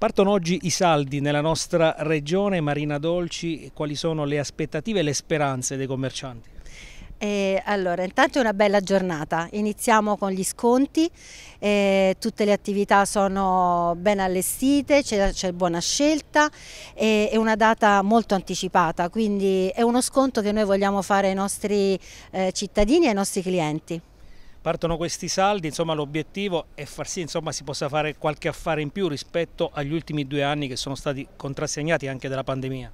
Partono oggi i saldi nella nostra regione, Marina Dolci, quali sono le aspettative e le speranze dei commercianti? Eh, allora, intanto è una bella giornata, iniziamo con gli sconti, eh, tutte le attività sono ben allestite, c'è buona scelta, eh, è una data molto anticipata, quindi è uno sconto che noi vogliamo fare ai nostri eh, cittadini e ai nostri clienti partono questi saldi, insomma l'obiettivo è far sì insomma, si possa fare qualche affare in più rispetto agli ultimi due anni che sono stati contrassegnati anche dalla pandemia.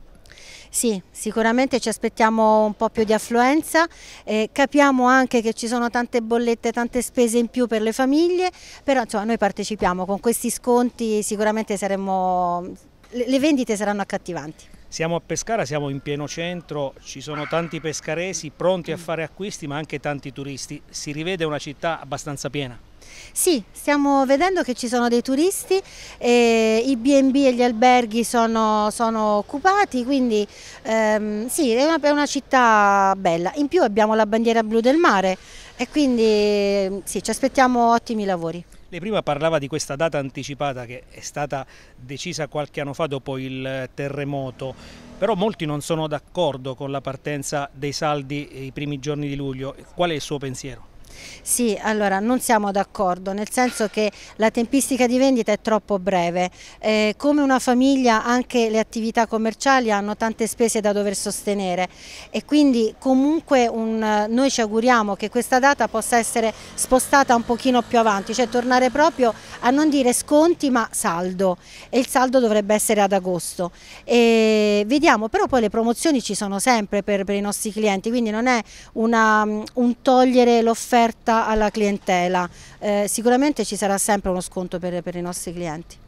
Sì, sicuramente ci aspettiamo un po' più di affluenza, eh, capiamo anche che ci sono tante bollette, tante spese in più per le famiglie, però insomma, noi partecipiamo, con questi sconti sicuramente saremo, le vendite saranno accattivanti. Siamo a Pescara, siamo in pieno centro, ci sono tanti pescaresi pronti a fare acquisti ma anche tanti turisti. Si rivede una città abbastanza piena. Sì, stiamo vedendo che ci sono dei turisti, eh, i B&B e gli alberghi sono, sono occupati, quindi ehm, sì, è una, è una, città bella. In più abbiamo la bandiera blu del mare e quindi sì, ci aspettiamo ottimi lavori. Lei prima parlava di questa data anticipata che è stata decisa qualche anno fa dopo il terremoto, però molti non sono d'accordo con la partenza dei saldi i primi giorni di luglio. Qual è il suo pensiero? Sì, allora non siamo d'accordo, nel senso che la tempistica di vendita è troppo breve. Eh, come una famiglia anche le attività commerciali hanno tante spese da dover sostenere e quindi comunque un, noi ci auguriamo che questa data possa essere spostata un pochino più avanti, cioè tornare proprio a non dire sconti ma saldo e il saldo dovrebbe essere ad agosto. E vediamo, però poi le promozioni ci sono sempre per, per i nostri clienti, quindi non è una, un togliere l'offerta offerta alla clientela. Eh, sicuramente ci sarà sempre uno sconto per, per i nostri clienti.